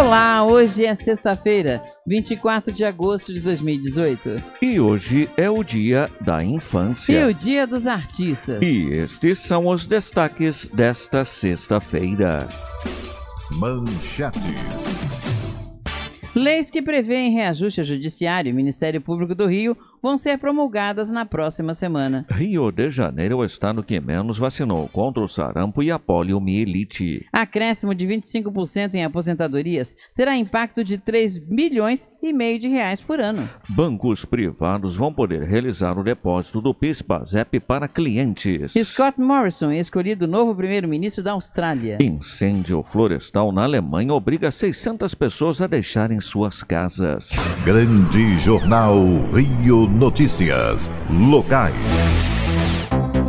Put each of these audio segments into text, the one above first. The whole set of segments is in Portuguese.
Olá, hoje é sexta-feira, 24 de agosto de 2018. E hoje é o Dia da Infância. E o Dia dos Artistas. E estes são os destaques desta sexta-feira. Manchetes. Leis que prevêem reajuste ao Judiciário e Ministério Público do Rio vão ser promulgadas na próxima semana. Rio de Janeiro é o estado que menos vacinou contra o sarampo e a poliomielite. Acréscimo de 25% em aposentadorias terá impacto de 3 milhões e meio de reais por ano. Bancos privados vão poder realizar o depósito do PIS/PASEP para clientes. Scott Morrison é escolhido novo primeiro-ministro da Austrália. Incêndio florestal na Alemanha obriga 600 pessoas a deixarem suas casas. Grande Jornal Rio Notícias Locais.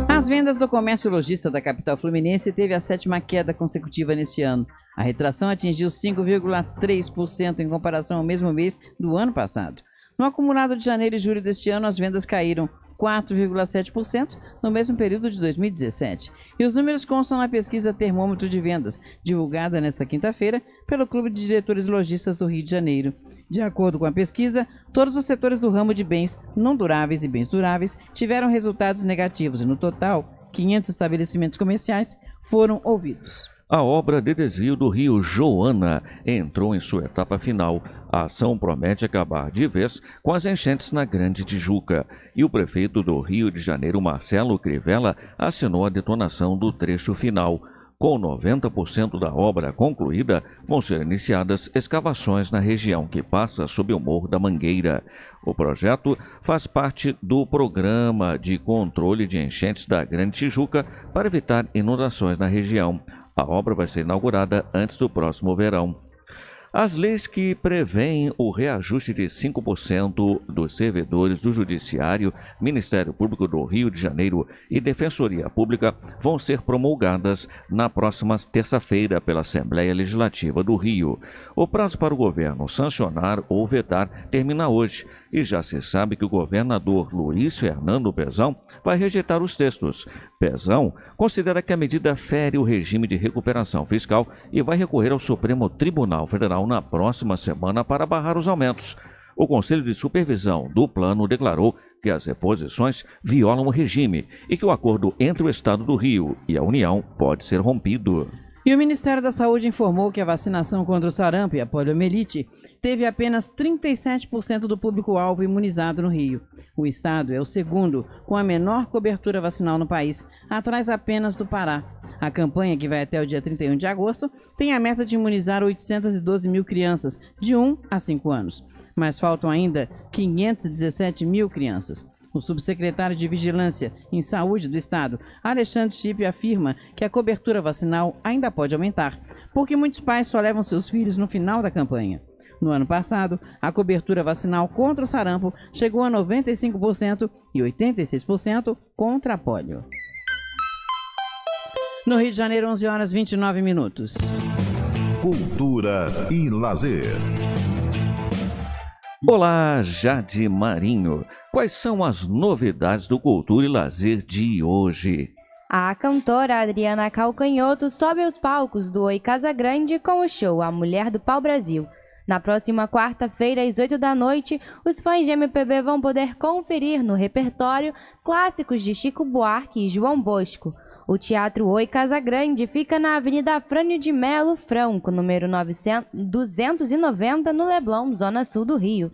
As vendas do comércio lojista da capital fluminense teve a sétima queda consecutiva neste ano. A retração atingiu 5,3% em comparação ao mesmo mês do ano passado. No acumulado de janeiro e julho deste ano, as vendas caíram 4,7% no mesmo período de 2017. E os números constam na pesquisa Termômetro de Vendas, divulgada nesta quinta-feira pelo Clube de Diretores Lojistas do Rio de Janeiro. De acordo com a pesquisa, todos os setores do ramo de bens não duráveis e bens duráveis tiveram resultados negativos e, no total, 500 estabelecimentos comerciais foram ouvidos. A obra de desvio do rio Joana entrou em sua etapa final. A ação promete acabar de vez com as enchentes na Grande Tijuca. E o prefeito do Rio de Janeiro, Marcelo Crivella, assinou a detonação do trecho final. Com 90% da obra concluída, vão ser iniciadas escavações na região que passa sob o Morro da Mangueira. O projeto faz parte do Programa de Controle de Enchentes da Grande Tijuca para evitar inundações na região. A obra vai ser inaugurada antes do próximo verão. As leis que prevêem o reajuste de 5% dos servidores do Judiciário, Ministério Público do Rio de Janeiro e Defensoria Pública vão ser promulgadas na próxima terça-feira pela Assembleia Legislativa do Rio. O prazo para o governo sancionar ou vetar termina hoje e já se sabe que o governador Luiz Fernando Pezão vai rejeitar os textos. Pezão considera que a medida fere o regime de recuperação fiscal e vai recorrer ao Supremo Tribunal Federal na próxima semana para barrar os aumentos. O Conselho de Supervisão do Plano declarou que as reposições violam o regime e que o acordo entre o Estado do Rio e a União pode ser rompido. E o Ministério da Saúde informou que a vacinação contra o sarampo e a poliomielite teve apenas 37% do público-alvo imunizado no Rio. O estado é o segundo com a menor cobertura vacinal no país, atrás apenas do Pará. A campanha, que vai até o dia 31 de agosto, tem a meta de imunizar 812 mil crianças de 1 a 5 anos. Mas faltam ainda 517 mil crianças. O subsecretário de Vigilância em Saúde do Estado, Alexandre Chip, afirma que a cobertura vacinal ainda pode aumentar, porque muitos pais só levam seus filhos no final da campanha. No ano passado, a cobertura vacinal contra o sarampo chegou a 95% e 86% contra a polio. No Rio de Janeiro, 11 horas 29 minutos. Cultura e lazer. Olá, Jade Marinho. Quais são as novidades do Cultura e Lazer de hoje? A cantora Adriana Calcanhoto sobe aos palcos do Oi Casa Grande com o show A Mulher do Pau Brasil. Na próxima quarta-feira, às 8 da noite, os fãs de MPB vão poder conferir no repertório clássicos de Chico Buarque e João Bosco. O Teatro Oi Casa Grande fica na Avenida Frânio de Melo Franco, número 900, 290, no Leblon, zona sul do Rio.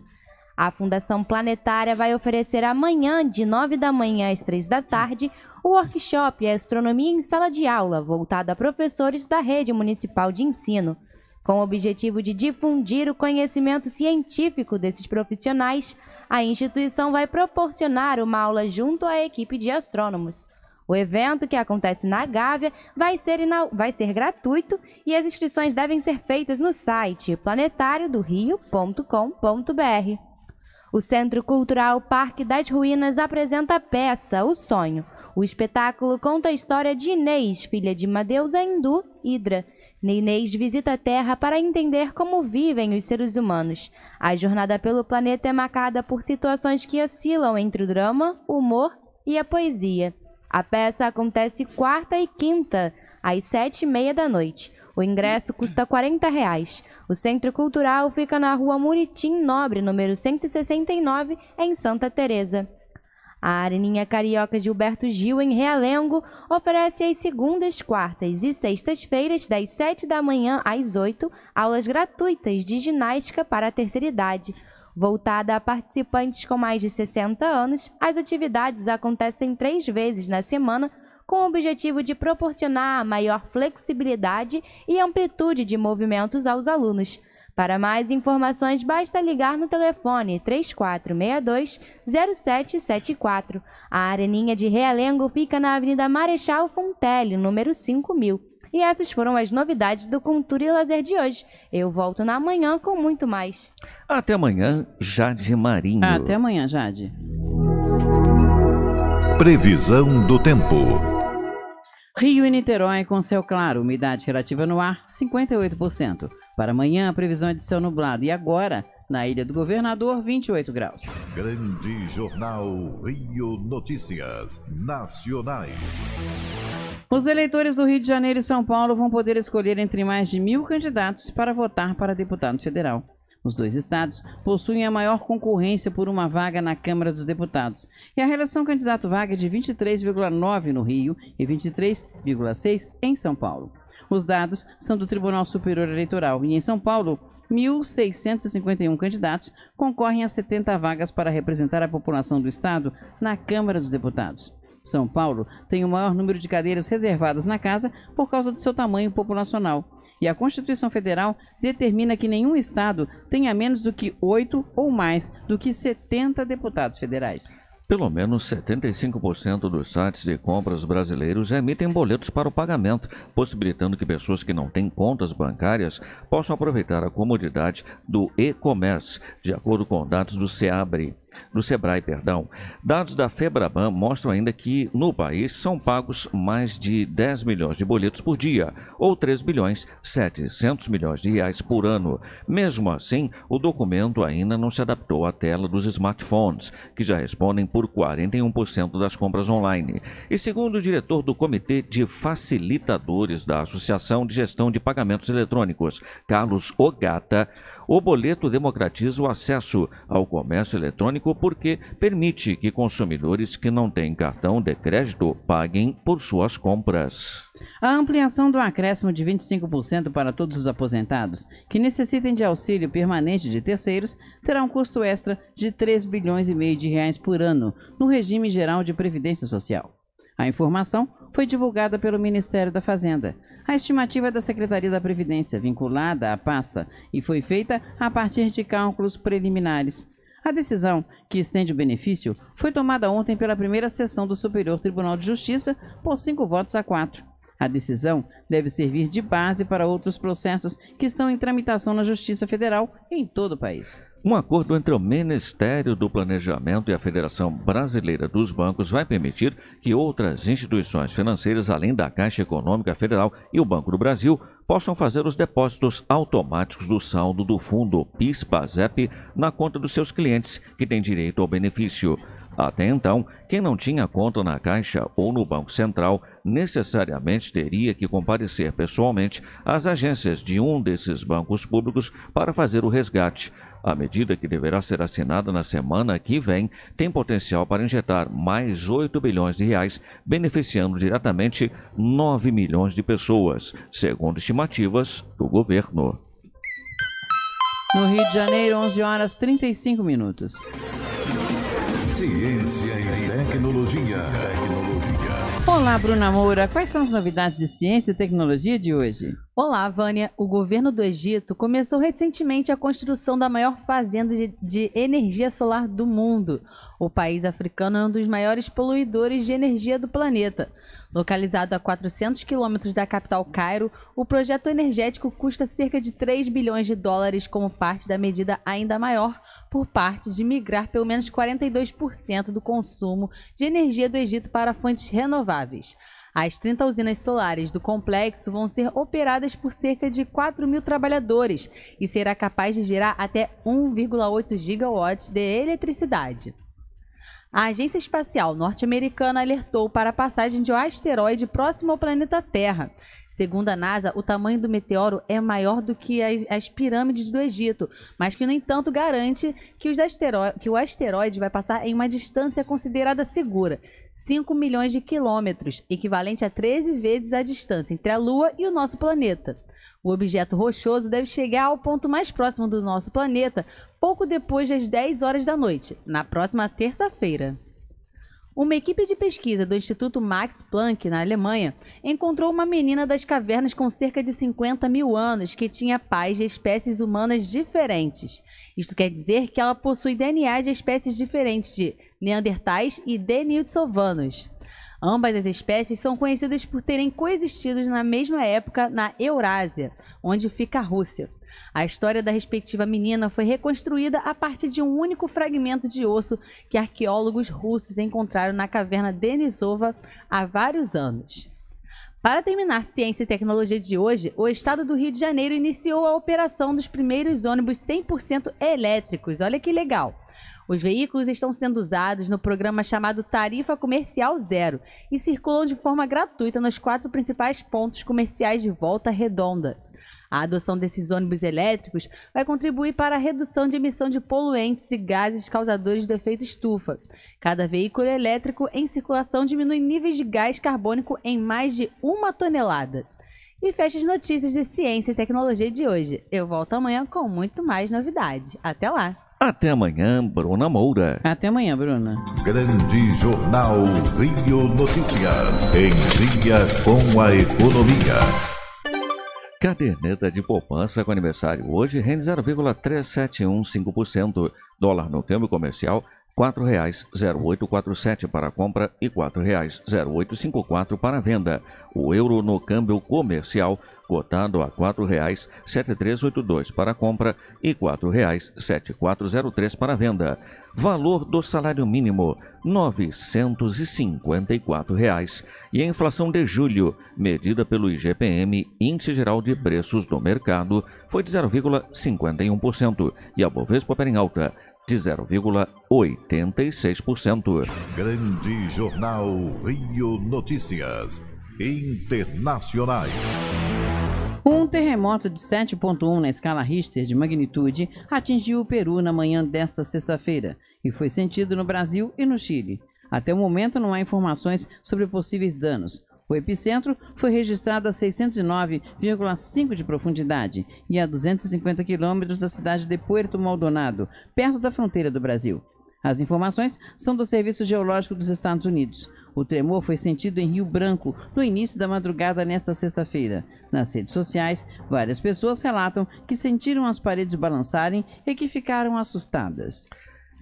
A Fundação Planetária vai oferecer amanhã, de 9 da manhã às 3 da tarde, o workshop Astronomia em Sala de Aula, voltado a professores da rede municipal de ensino, com o objetivo de difundir o conhecimento científico desses profissionais. A instituição vai proporcionar uma aula junto à equipe de astrônomos. O evento, que acontece na Gávea, vai ser, vai ser gratuito e as inscrições devem ser feitas no site planetario-do-rio.com.br. O Centro Cultural Parque das Ruínas apresenta a peça O Sonho. O espetáculo conta a história de Inês, filha de uma deusa hindu, Hidra. Inês visita a Terra para entender como vivem os seres humanos. A jornada pelo planeta é marcada por situações que oscilam entre o drama, o humor e a poesia. A peça acontece quarta e quinta, às sete e meia da noite. O ingresso custa 40 reais. O Centro Cultural fica na rua Muritim Nobre, número 169, em Santa Teresa. A Areninha Carioca Gilberto Gil, em Realengo, oferece às segundas, quartas e sextas-feiras, das 7 da manhã às 8, aulas gratuitas de ginástica para a terceira idade. Voltada a participantes com mais de 60 anos, as atividades acontecem três vezes na semana, com o objetivo de proporcionar maior flexibilidade e amplitude de movimentos aos alunos. Para mais informações, basta ligar no telefone 3462-0774. A Areninha de Realengo fica na Avenida Marechal Fontelli, número 5000. E essas foram as novidades do Cultura e Lazer de hoje. Eu volto na manhã com muito mais. Até amanhã, Jade Marinho. Até amanhã, Jade. Previsão do tempo. Rio e Niterói com céu claro, umidade relativa no ar 58%. Para amanhã, a previsão é de céu nublado. E agora, na Ilha do Governador, 28 graus. Grande Jornal Rio Notícias Nacionais. Os eleitores do Rio de Janeiro e São Paulo vão poder escolher entre mais de mil candidatos para votar para deputado federal. Os dois estados possuem a maior concorrência por uma vaga na Câmara dos Deputados. E a relação candidato-vaga é de 23,9% no Rio e 23,6% em São Paulo. Os dados são do Tribunal Superior Eleitoral e em São Paulo, 1.651 candidatos concorrem a 70 vagas para representar a população do Estado na Câmara dos Deputados. São Paulo tem o maior número de cadeiras reservadas na casa por causa do seu tamanho populacional e a Constituição Federal determina que nenhum Estado tenha menos do que oito ou mais do que 70 deputados federais. Pelo menos 75% dos sites de compras brasileiros emitem boletos para o pagamento, possibilitando que pessoas que não têm contas bancárias possam aproveitar a comodidade do e-commerce, de acordo com dados do SEABRE no Sebrae, perdão. Dados da Febraban mostram ainda que no país são pagos mais de 10 milhões de boletos por dia, ou 3 bilhões 700 milhões de reais por ano. Mesmo assim, o documento ainda não se adaptou à tela dos smartphones, que já respondem por 41% das compras online. E segundo o diretor do Comitê de Facilitadores da Associação de Gestão de Pagamentos Eletrônicos, Carlos Ogata, o boleto democratiza o acesso ao comércio eletrônico porque permite que consumidores que não têm cartão de crédito paguem por suas compras. A ampliação do acréscimo de 25% para todos os aposentados que necessitem de auxílio permanente de terceiros terá um custo extra de 3 bilhões e meio de reais por ano no regime geral de previdência social. A informação foi divulgada pelo Ministério da Fazenda, a estimativa é da Secretaria da Previdência, vinculada à pasta, e foi feita a partir de cálculos preliminares. A decisão, que estende o benefício, foi tomada ontem pela primeira sessão do Superior Tribunal de Justiça por cinco votos a quatro. A decisão deve servir de base para outros processos que estão em tramitação na Justiça Federal em todo o país. Um acordo entre o Ministério do Planejamento e a Federação Brasileira dos Bancos vai permitir que outras instituições financeiras, além da Caixa Econômica Federal e o Banco do Brasil, possam fazer os depósitos automáticos do saldo do fundo PIS-PASEP na conta dos seus clientes que têm direito ao benefício. Até então, quem não tinha conta na Caixa ou no Banco Central necessariamente teria que comparecer pessoalmente às agências de um desses bancos públicos para fazer o resgate. A medida que deverá ser assinada na semana que vem tem potencial para injetar mais 8 bilhões de reais, beneficiando diretamente 9 milhões de pessoas, segundo estimativas do governo. No Rio de Janeiro, 11 horas 35 minutos. Ciência e tecnologia. tecnologia. Olá, Bruna Moura. Quais são as novidades de ciência e tecnologia de hoje? Olá, Vânia. O governo do Egito começou recentemente a construção da maior fazenda de, de energia solar do mundo. O país africano é um dos maiores poluidores de energia do planeta. Localizado a 400 quilômetros da capital Cairo, o projeto energético custa cerca de 3 bilhões de dólares como parte da medida ainda maior por parte de migrar pelo menos 42% do consumo de energia do Egito para fontes renováveis. As 30 usinas solares do complexo vão ser operadas por cerca de 4 mil trabalhadores e será capaz de gerar até 1,8 gigawatts de eletricidade. A Agência Espacial Norte-Americana alertou para a passagem de um asteroide próximo ao planeta Terra. Segundo a NASA, o tamanho do meteoro é maior do que as, as pirâmides do Egito, mas que, no entanto, garante que, que o asteroide vai passar em uma distância considerada segura, 5 milhões de quilômetros, equivalente a 13 vezes a distância entre a Lua e o nosso planeta. O objeto rochoso deve chegar ao ponto mais próximo do nosso planeta pouco depois das 10 horas da noite, na próxima terça-feira. Uma equipe de pesquisa do Instituto Max Planck, na Alemanha, encontrou uma menina das cavernas com cerca de 50 mil anos que tinha pais de espécies humanas diferentes. Isto quer dizer que ela possui DNA de espécies diferentes de neandertais e denilsovanos. Ambas as espécies são conhecidas por terem coexistido na mesma época na Eurásia, onde fica a Rússia. A história da respectiva menina foi reconstruída a partir de um único fragmento de osso que arqueólogos russos encontraram na caverna Denisova há vários anos. Para terminar Ciência e Tecnologia de hoje, o estado do Rio de Janeiro iniciou a operação dos primeiros ônibus 100% elétricos. Olha que legal! Os veículos estão sendo usados no programa chamado Tarifa Comercial Zero e circulam de forma gratuita nos quatro principais pontos comerciais de volta redonda. A adoção desses ônibus elétricos vai contribuir para a redução de emissão de poluentes e gases causadores de efeito estufa. Cada veículo elétrico em circulação diminui níveis de gás carbônico em mais de uma tonelada. E fecha as notícias de ciência e tecnologia de hoje. Eu volto amanhã com muito mais novidade. Até lá! Até amanhã, Bruna Moura. Até amanhã, Bruna. Grande Jornal Rio Notícias. Em dia com a economia. Caderneta de poupança com aniversário hoje rende 0,3715%. Dólar no câmbio comercial R$ 4,0847 para compra e R$ 4,0854 para venda. O euro no câmbio comercial R$ cotado a R$ 4,7382 para compra e R$ 4,7403 para venda. Valor do salário mínimo R$ 954. Reais. E a inflação de julho, medida pelo IGPM, Índice Geral de Preços do Mercado, foi de 0,51% e a Bovespa opera em alta de 0,86%. Grande Jornal Rio Notícias Internacionais. Um terremoto de 7.1 na escala Richter de magnitude atingiu o Peru na manhã desta sexta-feira e foi sentido no Brasil e no Chile. Até o momento não há informações sobre possíveis danos. O epicentro foi registrado a 609,5 de profundidade e a 250 quilômetros da cidade de Puerto Maldonado, perto da fronteira do Brasil. As informações são do Serviço Geológico dos Estados Unidos. O tremor foi sentido em Rio Branco no início da madrugada nesta sexta-feira. Nas redes sociais, várias pessoas relatam que sentiram as paredes balançarem e que ficaram assustadas.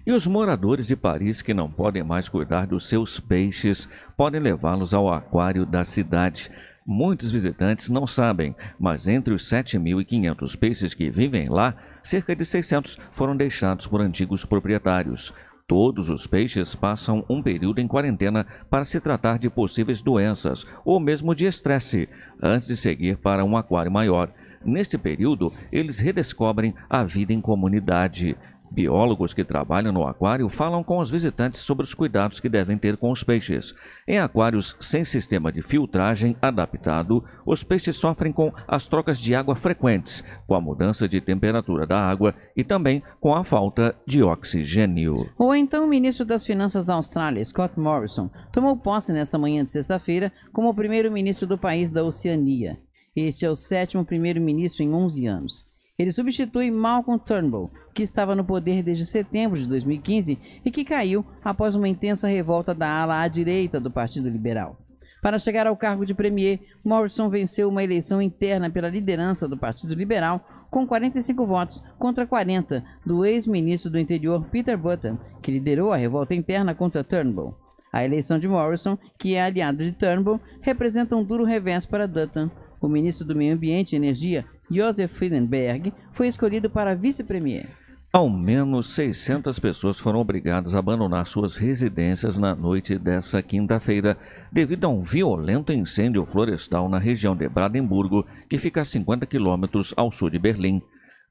E os moradores de Paris que não podem mais cuidar dos seus peixes podem levá-los ao aquário da cidade. Muitos visitantes não sabem, mas entre os 7.500 peixes que vivem lá, cerca de 600 foram deixados por antigos proprietários. Todos os peixes passam um período em quarentena para se tratar de possíveis doenças ou mesmo de estresse, antes de seguir para um aquário maior. Neste período, eles redescobrem a vida em comunidade, Biólogos que trabalham no aquário falam com os visitantes sobre os cuidados que devem ter com os peixes. Em aquários sem sistema de filtragem adaptado, os peixes sofrem com as trocas de água frequentes, com a mudança de temperatura da água e também com a falta de oxigênio. O então ministro das Finanças da Austrália, Scott Morrison, tomou posse nesta manhã de sexta-feira como primeiro-ministro do país da Oceania. Este é o sétimo primeiro-ministro em 11 anos. Ele substitui Malcolm Turnbull, que estava no poder desde setembro de 2015 e que caiu após uma intensa revolta da ala à direita do Partido Liberal. Para chegar ao cargo de premier, Morrison venceu uma eleição interna pela liderança do Partido Liberal com 45 votos contra 40 do ex-ministro do Interior Peter Button, que liderou a revolta interna contra Turnbull. A eleição de Morrison, que é aliado de Turnbull, representa um duro revés para Dutton. O ministro do Meio Ambiente e Energia, Josef Friedenberg, foi escolhido para vice-premier. Ao menos 600 pessoas foram obrigadas a abandonar suas residências na noite dessa quinta-feira, devido a um violento incêndio florestal na região de Brandemburgo, que fica a 50 quilômetros ao sul de Berlim.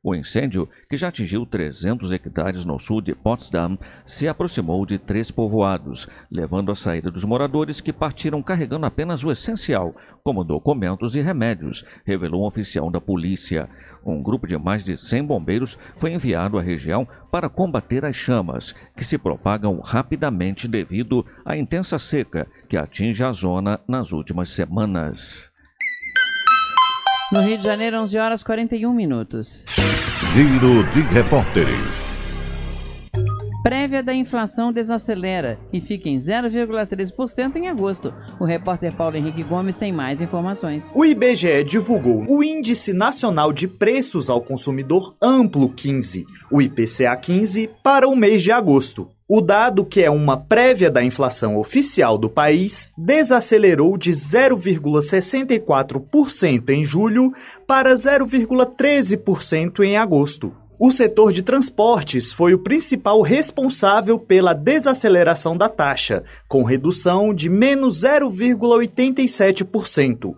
O incêndio, que já atingiu 300 hectares no sul de Potsdam, se aproximou de três povoados, levando à saída dos moradores que partiram carregando apenas o essencial, como documentos e remédios, revelou um oficial da polícia. Um grupo de mais de 100 bombeiros foi enviado à região para combater as chamas, que se propagam rapidamente devido à intensa seca que atinge a zona nas últimas semanas. No Rio de Janeiro, 11 horas 41 minutos. Giro de repórteres. Prévia da inflação desacelera e fica em 0,3% em agosto. O repórter Paulo Henrique Gomes tem mais informações. O IBGE divulgou o Índice Nacional de Preços ao Consumidor Amplo 15, o IPCA 15, para o mês de agosto. O dado, que é uma prévia da inflação oficial do país, desacelerou de 0,64% em julho para 0,13% em agosto. O setor de transportes foi o principal responsável pela desaceleração da taxa, com redução de menos 0,87%.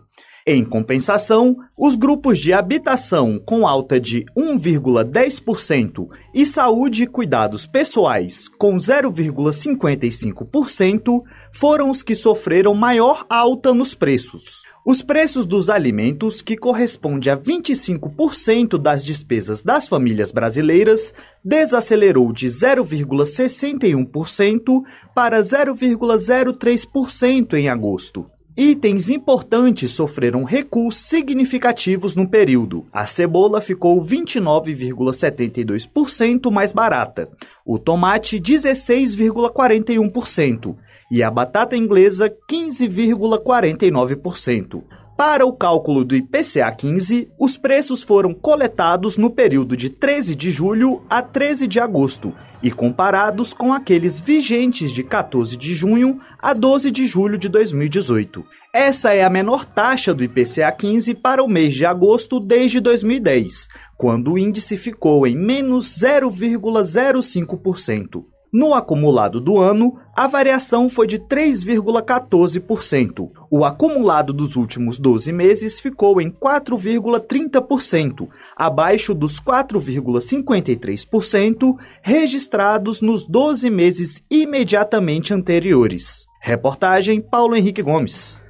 Em compensação, os grupos de habitação, com alta de 1,10%, e saúde e cuidados pessoais, com 0,55%, foram os que sofreram maior alta nos preços. Os preços dos alimentos, que corresponde a 25% das despesas das famílias brasileiras, desacelerou de 0,61% para 0,03% em agosto. Itens importantes sofreram recuos significativos no período. A cebola ficou 29,72% mais barata, o tomate 16,41%, e a batata inglesa 15,49%. Para o cálculo do IPCA 15, os preços foram coletados no período de 13 de julho a 13 de agosto e comparados com aqueles vigentes de 14 de junho a 12 de julho de 2018. Essa é a menor taxa do IPCA 15 para o mês de agosto desde 2010, quando o índice ficou em menos 0,05%. No acumulado do ano, a variação foi de 3,14%. O acumulado dos últimos 12 meses ficou em 4,30%, abaixo dos 4,53% registrados nos 12 meses imediatamente anteriores. Reportagem Paulo Henrique Gomes.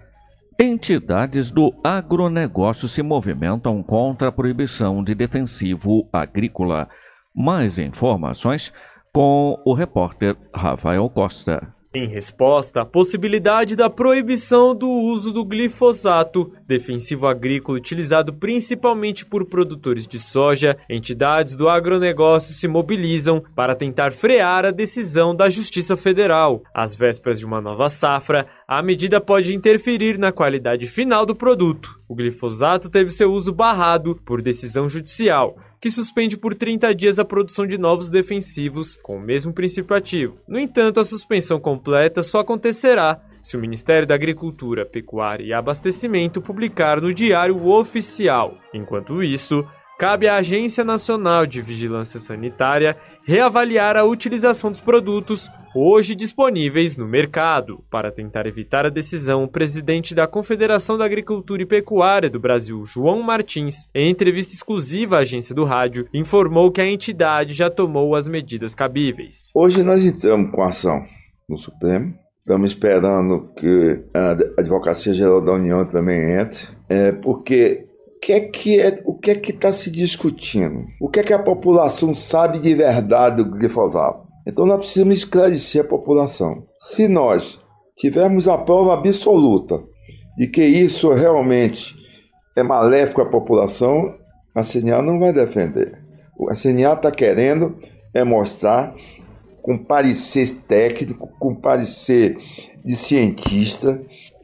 Entidades do agronegócio se movimentam contra a proibição de defensivo agrícola. Mais informações com o repórter Rafael Costa. Em resposta à possibilidade da proibição do uso do glifosato, defensivo agrícola utilizado principalmente por produtores de soja, entidades do agronegócio se mobilizam para tentar frear a decisão da Justiça Federal. Às vésperas de uma nova safra, a medida pode interferir na qualidade final do produto. O glifosato teve seu uso barrado por decisão judicial, que suspende por 30 dias a produção de novos defensivos com o mesmo princípio ativo. No entanto, a suspensão completa só acontecerá se o Ministério da Agricultura, Pecuária e Abastecimento publicar no Diário Oficial. Enquanto isso, Cabe à Agência Nacional de Vigilância Sanitária reavaliar a utilização dos produtos hoje disponíveis no mercado. Para tentar evitar a decisão, o presidente da Confederação da Agricultura e Pecuária do Brasil, João Martins, em entrevista exclusiva à agência do rádio, informou que a entidade já tomou as medidas cabíveis. Hoje nós entramos com ação no Supremo. Estamos esperando que a Advocacia Geral da União também entre, é, porque que é que é, o que é que está se discutindo? O que é que a população sabe de verdade do glifosato? Então nós precisamos esclarecer a população. Se nós tivermos a prova absoluta de que isso realmente é maléfico à população, a CNA não vai defender. A CNA está querendo é mostrar com parecer técnico, com parecer de cientista,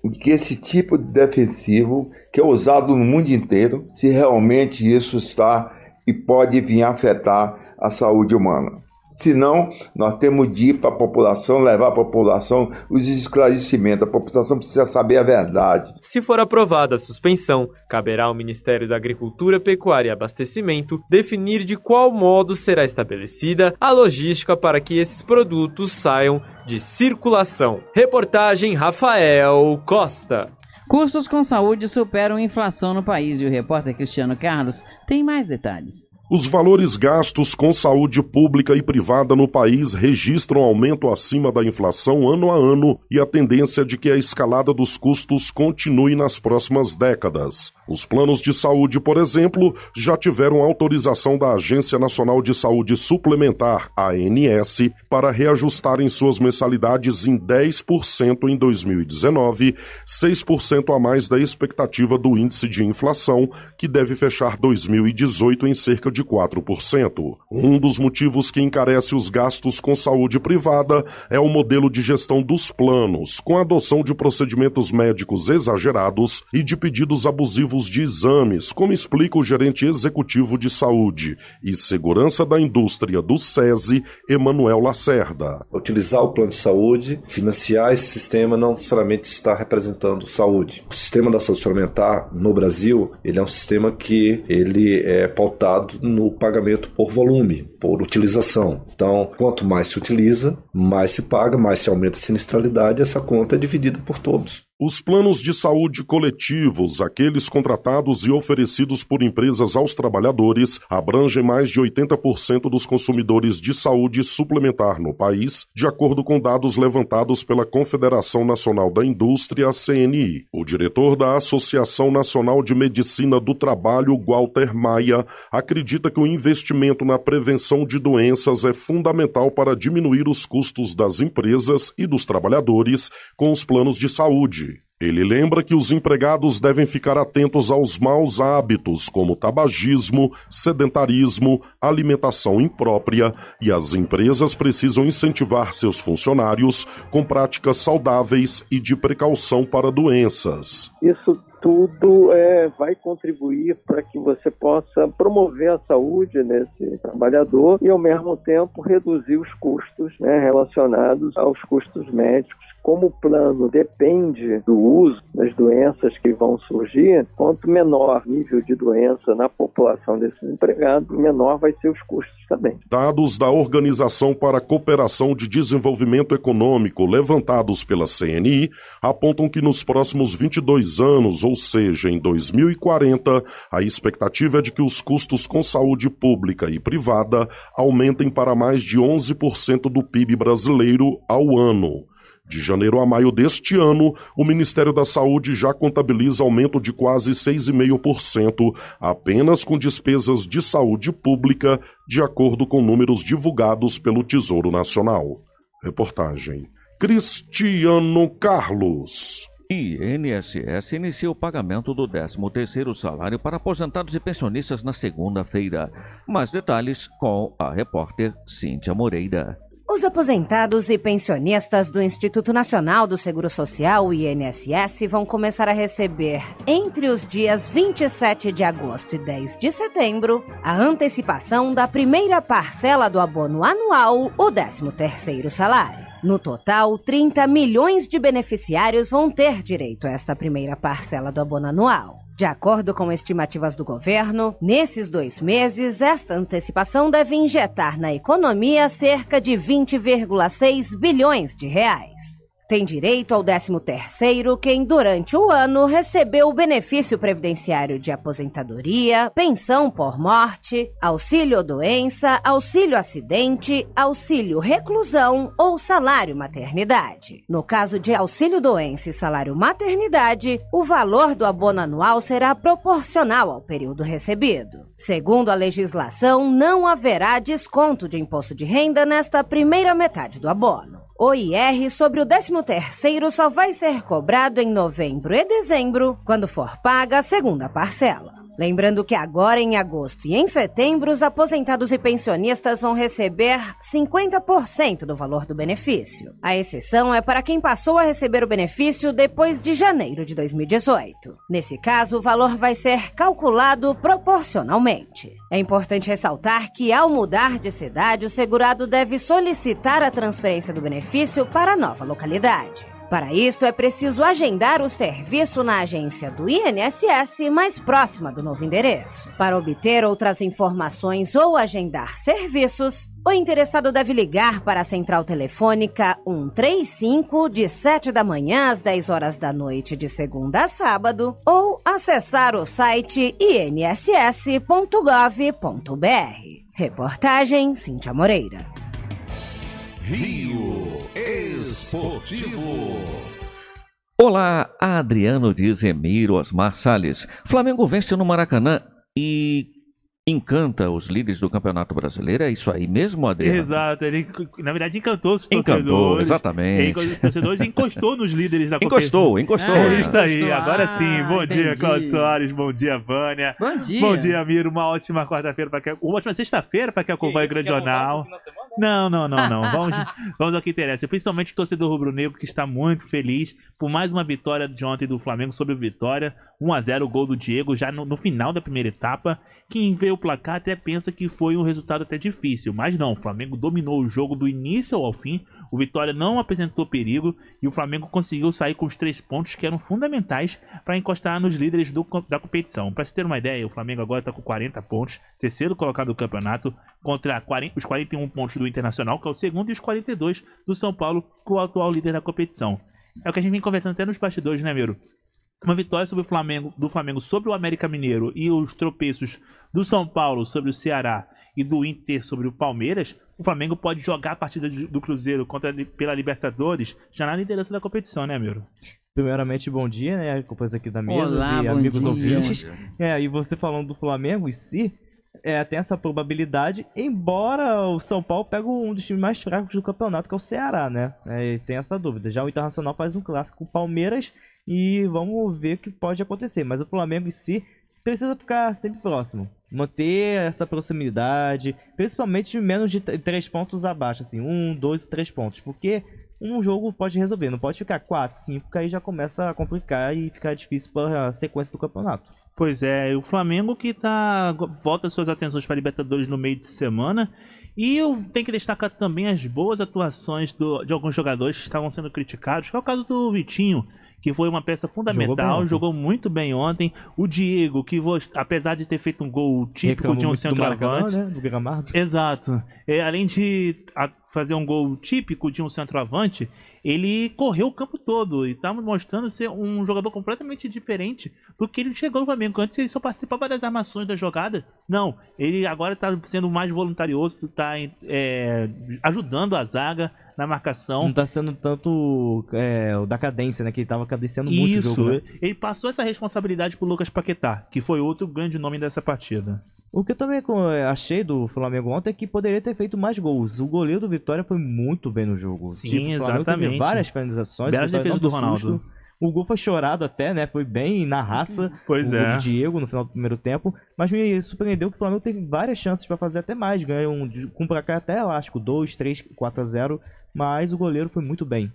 de que esse tipo de defensivo, que é usado no mundo inteiro, se realmente isso está e pode vir afetar a saúde humana. Senão, nós temos de ir para a população, levar a população os esclarecimentos. A população precisa saber a verdade. Se for aprovada a suspensão, caberá ao Ministério da Agricultura, Pecuária e Abastecimento definir de qual modo será estabelecida a logística para que esses produtos saiam de circulação. Reportagem Rafael Costa. Custos com saúde superam inflação no país e o repórter Cristiano Carlos tem mais detalhes. Os valores gastos com saúde pública e privada no país registram aumento acima da inflação ano a ano e a tendência de que a escalada dos custos continue nas próximas décadas. Os planos de saúde, por exemplo, já tiveram autorização da Agência Nacional de Saúde Suplementar, ANS, para reajustarem suas mensalidades em 10% em 2019, 6% a mais da expectativa do índice de inflação, que deve fechar 2018 em cerca de 4%. Um dos motivos que encarece os gastos com saúde privada é o modelo de gestão dos planos, com a adoção de procedimentos médicos exagerados e de pedidos abusivos negativos de exames, como explica o gerente executivo de saúde e segurança da indústria do SESI, Emanuel Lacerda. Utilizar o plano de saúde, financiar esse sistema, não necessariamente está representando saúde. O sistema da saúde suplementar no Brasil, ele é um sistema que ele é pautado no pagamento por volume, por utilização. Então, quanto mais se utiliza, mais se paga, mais se aumenta a sinistralidade, essa conta é dividida por todos. Os planos de saúde coletivos, aqueles contratados e oferecidos por empresas aos trabalhadores, abrangem mais de 80% dos consumidores de saúde suplementar no país, de acordo com dados levantados pela Confederação Nacional da Indústria, CNI. O diretor da Associação Nacional de Medicina do Trabalho, Walter Maia, acredita que o investimento na prevenção de doenças é fundamental para diminuir os custos das empresas e dos trabalhadores com os planos de saúde. Ele lembra que os empregados devem ficar atentos aos maus hábitos, como tabagismo, sedentarismo, alimentação imprópria, e as empresas precisam incentivar seus funcionários com práticas saudáveis e de precaução para doenças. Isso tudo é, vai contribuir para que você possa promover a saúde nesse trabalhador e, ao mesmo tempo, reduzir os custos né, relacionados aos custos médicos. Como o plano depende do uso das doenças que vão surgir, quanto menor o nível de doença na população desses empregados, menor vai ser os custos também. Dados da Organização para a Cooperação de Desenvolvimento Econômico levantados pela CNI apontam que nos próximos 22 anos, ou ou seja, em 2040, a expectativa é de que os custos com saúde pública e privada aumentem para mais de 11% do PIB brasileiro ao ano. De janeiro a maio deste ano, o Ministério da Saúde já contabiliza aumento de quase 6,5% apenas com despesas de saúde pública, de acordo com números divulgados pelo Tesouro Nacional. Reportagem Cristiano Carlos. INSS inicia o pagamento do 13º salário para aposentados e pensionistas na segunda-feira. Mais detalhes com a repórter Cíntia Moreira. Os aposentados e pensionistas do Instituto Nacional do Seguro Social, INSS, vão começar a receber, entre os dias 27 de agosto e 10 de setembro, a antecipação da primeira parcela do abono anual, o 13º salário. No total, 30 milhões de beneficiários vão ter direito a esta primeira parcela do abono anual. De acordo com estimativas do governo, nesses dois meses, esta antecipação deve injetar na economia cerca de 20,6 bilhões de reais tem direito ao 13º quem durante o ano recebeu o benefício previdenciário de aposentadoria, pensão por morte, auxílio doença, auxílio acidente, auxílio reclusão ou salário maternidade. No caso de auxílio doença e salário maternidade, o valor do abono anual será proporcional ao período recebido. Segundo a legislação, não haverá desconto de imposto de renda nesta primeira metade do abono. O IR sobre o 13º só vai ser cobrado em novembro e dezembro, quando for paga a segunda parcela. Lembrando que agora em agosto e em setembro, os aposentados e pensionistas vão receber 50% do valor do benefício. A exceção é para quem passou a receber o benefício depois de janeiro de 2018. Nesse caso, o valor vai ser calculado proporcionalmente. É importante ressaltar que, ao mudar de cidade, o segurado deve solicitar a transferência do benefício para a nova localidade. Para isso, é preciso agendar o serviço na agência do INSS mais próxima do novo endereço. Para obter outras informações ou agendar serviços, o interessado deve ligar para a central telefônica 135 de 7 da manhã às 10 horas da noite de segunda a sábado ou acessar o site inss.gov.br. Reportagem Cintia Moreira. Rio Esportivo. Olá, Adriano Dizemiro Osmar Salles. Flamengo vence no Maracanã e encanta os líderes do Campeonato Brasileiro, é isso aí mesmo, Adriano? Exato, ele na verdade encantou os torcedores. Encantou, exatamente. Os torcedores encostou nos líderes da Encostou, encostou. É, é. isso aí, encostou. agora sim. Ah, bom dia, entendi. Claudio Soares, bom dia, Vânia. Bom dia. Bom dia, Miro, uma ótima quarta-feira para que, Uma ótima sexta-feira para quem acompanha o Grande é Jornal. Né? Não, não, não, não. Vamos, vamos ao que interessa. Principalmente o torcedor rubro-negro que está muito feliz por mais uma vitória de ontem do Flamengo sobre o Vitória. 1x0, o gol do Diego já no, no, final da primeira etapa. Quem vê o placar até pensa que foi um resultado até difícil, mas não, o Flamengo dominou o jogo do início ao fim. O Vitória não apresentou perigo e o Flamengo conseguiu sair com os três pontos que eram fundamentais para encostar nos líderes do, da competição. Para se ter uma ideia, o Flamengo agora está com 40 pontos, terceiro colocado do campeonato, contra 40, os 41 pontos do Internacional, que é o segundo, e os 42 do São Paulo, que é o atual líder da competição. É o que a gente vem conversando até nos bastidores, né, Miro? uma vitória sobre o Flamengo, do Flamengo sobre o América Mineiro e os tropeços do São Paulo sobre o Ceará e do Inter sobre o Palmeiras, o Flamengo pode jogar a partida do Cruzeiro contra, pela Libertadores já na liderança da competição, né, Miro? Primeiramente, bom dia, né? Companheiros aqui da mesa Olá, e amigos dia. ouvintes. É, e você falando do Flamengo em si, é, tem essa probabilidade, embora o São Paulo pegue um dos times mais fracos do campeonato, que é o Ceará, né? É, tem essa dúvida. Já o Internacional faz um clássico com o Palmeiras e vamos ver o que pode acontecer. Mas o Flamengo em si precisa ficar sempre próximo. Manter essa proximidade, principalmente menos de três pontos abaixo, assim, um, dois três pontos. Porque um jogo pode resolver, não pode ficar quatro, cinco, que aí já começa a complicar e ficar difícil para a sequência do campeonato. Pois é, o Flamengo que tá volta suas atenções para a Libertadores no meio de semana. E eu tenho que destacar também as boas atuações do, de alguns jogadores que estavam sendo criticados, que é o caso do Vitinho, que foi uma peça fundamental, jogou, jogou muito bem ontem. O Diego, que apesar de ter feito um gol típico de um centroavante. Né? Do Exato. É, além de fazer um gol típico de um centroavante, ele correu o campo todo e estava tá mostrando ser um jogador completamente diferente do que ele chegou no Flamengo. Antes ele só participava das armações da jogada. Não, ele agora está sendo mais voluntarioso, está é, ajudando a zaga, na marcação. Não tá sendo tanto é, o da cadência, né? Que ele tava cadenciando muito Isso. o jogo. Né? Ele passou essa responsabilidade pro Lucas Paquetá, que foi outro grande nome dessa partida. O que eu também é, achei do Flamengo ontem é que poderia ter feito mais gols. O goleiro do Vitória foi muito bem no jogo. Sim, tipo, exatamente. várias finalizações. várias defesas do Ronaldo. Susto. O gol foi chorado até, né? Foi bem na raça. Uhum. Pois o é. do Diego no final do primeiro tempo. Mas me surpreendeu que o Flamengo teve várias chances para fazer até mais. Ganhou um, com um placar até elástico: 2, 3, 4 a 0. Mas o goleiro foi muito bem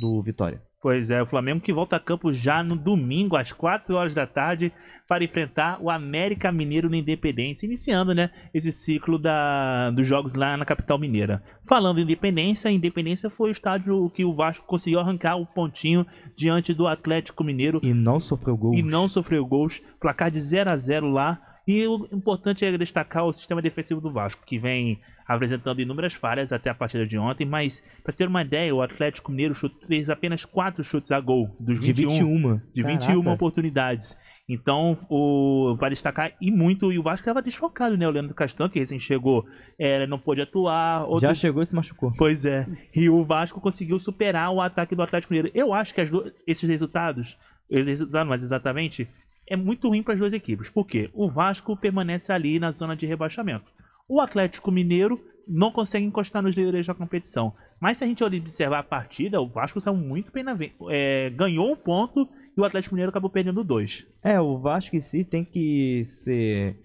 do Vitória. Pois é, o Flamengo que volta a campo já no domingo, às 4 horas da tarde, para enfrentar o América Mineiro no Independência, iniciando né, esse ciclo da, dos jogos lá na capital mineira. Falando em Independência, a Independência foi o estádio que o Vasco conseguiu arrancar o pontinho diante do Atlético Mineiro. E não sofreu gols. E não sofreu gols, placar de 0 a 0 lá. E o importante é destacar o sistema defensivo do Vasco, que vem apresentando inúmeras falhas até a partida de ontem, mas para ter uma ideia, o Atlético Mineiro fez apenas 4 chutes a gol dos de 21, de 21 oportunidades. Então, o, vai destacar e muito, e o Vasco estava desfocado, né? O Leandro Castanho, que recém chegou, é, não pôde atuar. Outro... Já chegou e se machucou. Pois é. E o Vasco conseguiu superar o ataque do Atlético Mineiro. Eu acho que do... esses resultados, esses resultados, mas exatamente, é muito ruim para as duas equipes. Por quê? O Vasco permanece ali na zona de rebaixamento. O Atlético Mineiro não consegue encostar nos líderes da competição. Mas se a gente observar a partida, o Vasco saiu muito bem na é, ganhou um ponto e o Atlético Mineiro acabou perdendo dois. É, o Vasco em si tem que ser.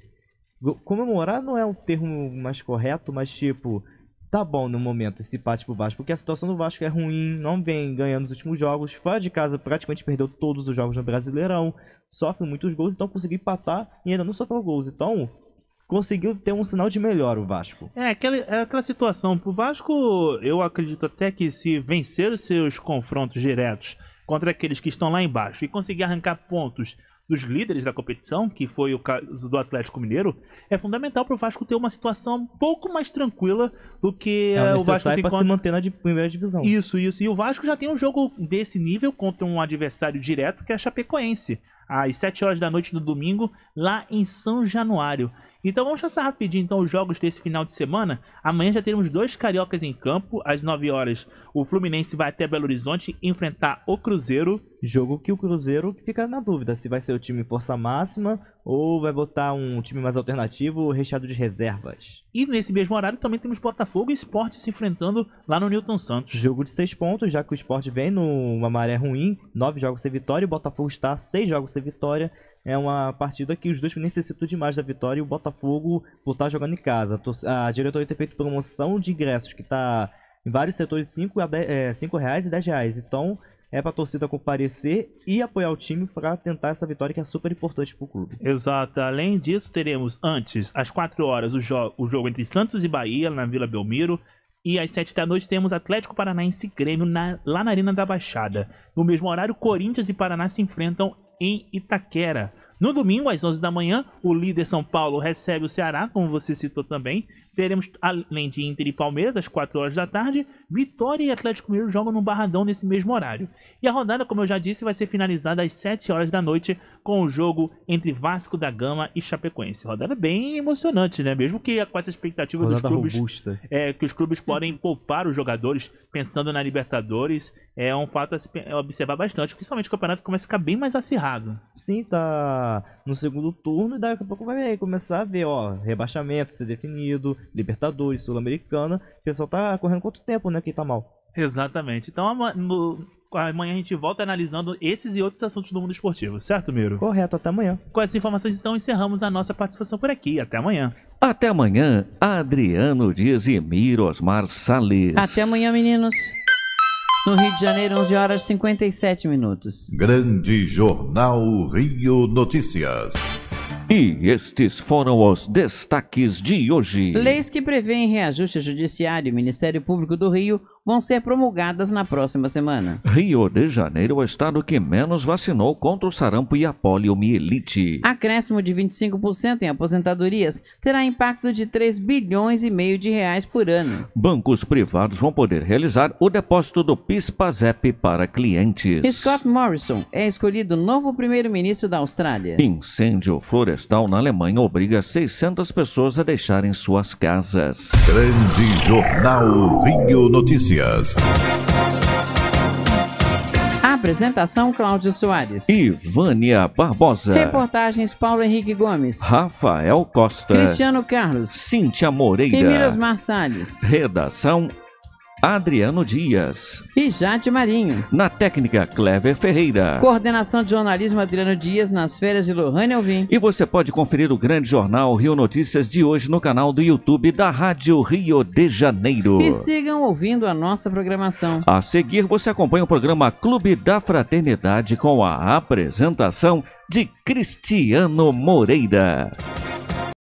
Comemorar não é um termo mais correto, mas tipo, tá bom no momento esse empate pro Vasco, porque a situação do Vasco é ruim, não vem ganhando os últimos jogos, fora de casa praticamente perdeu todos os jogos no Brasileirão, sofre muitos gols, então conseguiu empatar e ainda não sofreu gols. Então, conseguiu ter um sinal de melhor o Vasco. É aquela, é aquela situação. O Vasco, eu acredito até que se vencer os seus confrontos diretos contra aqueles que estão lá embaixo e conseguir arrancar pontos dos líderes da competição, que foi o caso do Atlético Mineiro, é fundamental para o Vasco ter uma situação um pouco mais tranquila do que é o Vasco se, encontra... se manter na primeira divisão. Isso, isso. E o Vasco já tem um jogo desse nível contra um adversário direto que é a Chapecoense, às 7 horas da noite do domingo, lá em São Januário. Então vamos passar rapidinho então os jogos desse final de semana. Amanhã já teremos dois cariocas em campo. Às 9 horas, o Fluminense vai até Belo Horizonte enfrentar o Cruzeiro. Jogo que o Cruzeiro fica na dúvida se vai ser o time força máxima ou vai botar um time mais alternativo recheado de reservas. E nesse mesmo horário também temos Botafogo e Sport se enfrentando lá no Newton Santos. Jogo de 6 pontos, já que o Sport vem numa maré ruim, 9 jogos sem vitória, o Botafogo está 6 jogos sem vitória é uma partida que os dois necessitam demais da vitória e o Botafogo por estar tá jogando em casa. A diretoria tem feito promoção de ingressos que está em vários setores 5 é, cinco reais e 10 reais. Então é para a torcida comparecer e apoiar o time para tentar essa vitória que é super importante para o clube. Exato. Além disso, teremos antes, às 4 horas, o, jo o jogo entre Santos e Bahia na Vila Belmiro. E às 7 da noite temos Atlético Paranaense e Grêmio na, lá na Arena da Baixada. No mesmo horário, Corinthians e Paraná se enfrentam em Itaquera. No domingo, às 11 da manhã, o líder São Paulo recebe o Ceará, como você citou também. Teremos, além de Inter e Palmeiras, às 4 horas da tarde, Vitória e Atlético Mineiro jogam no Barradão nesse mesmo horário. E a rodada, como eu já disse, vai ser finalizada às 7 horas da noite com o jogo entre Vasco da Gama e Chapecoense. Rodada bem emocionante, né? Mesmo que com essa expectativa rodada dos clubes, robusta. é que os clubes podem poupar os jogadores pensando na Libertadores é um fato a se observar bastante, principalmente o campeonato começa a ficar bem mais acirrado. Sim, tá no segundo turno e daqui a pouco vai começar a ver, ó, rebaixamento ser definido, Libertadores, Sul-Americana, o pessoal tá correndo quanto tempo, né, que tá mal. Exatamente. Então, no, amanhã a gente volta analisando esses e outros assuntos do mundo esportivo, certo, Miro? Correto, até amanhã. Com essas informações, então, encerramos a nossa participação por aqui. Até amanhã. Até amanhã, Adriano Dias e Miro Osmar Salles. Até amanhã, meninos. No Rio de Janeiro, 11 horas e 57 minutos. Grande Jornal Rio Notícias. E estes foram os destaques de hoje. Leis que prevêem reajuste judiciário. O Ministério Público do Rio vão ser promulgadas na próxima semana. Rio de Janeiro é o estado que menos vacinou contra o sarampo e a poliomielite. Acréscimo de 25% em aposentadorias terá impacto de 3 bilhões e meio de reais por ano. Bancos privados vão poder realizar o depósito do PIS/PASEP para clientes. Scott Morrison é escolhido novo primeiro-ministro da Austrália. Incêndio florestal na Alemanha obriga 600 pessoas a deixarem suas casas. Grande Jornal Rio Notícias. Notícias. Apresentação Cláudio Soares. Ivânia Barbosa. Reportagens Paulo Henrique Gomes. Rafael Costa. Cristiano Carlos. Cíntia Moreira. E Miros Redação Adriano Dias. E Jade Marinho. Na técnica, Clever Ferreira. Coordenação de jornalismo, Adriano Dias, nas férias de Lohane Alvim. E você pode conferir o grande jornal Rio Notícias de hoje no canal do YouTube da Rádio Rio de Janeiro. E sigam ouvindo a nossa programação. A seguir, você acompanha o programa Clube da Fraternidade com a apresentação de Cristiano Moreira.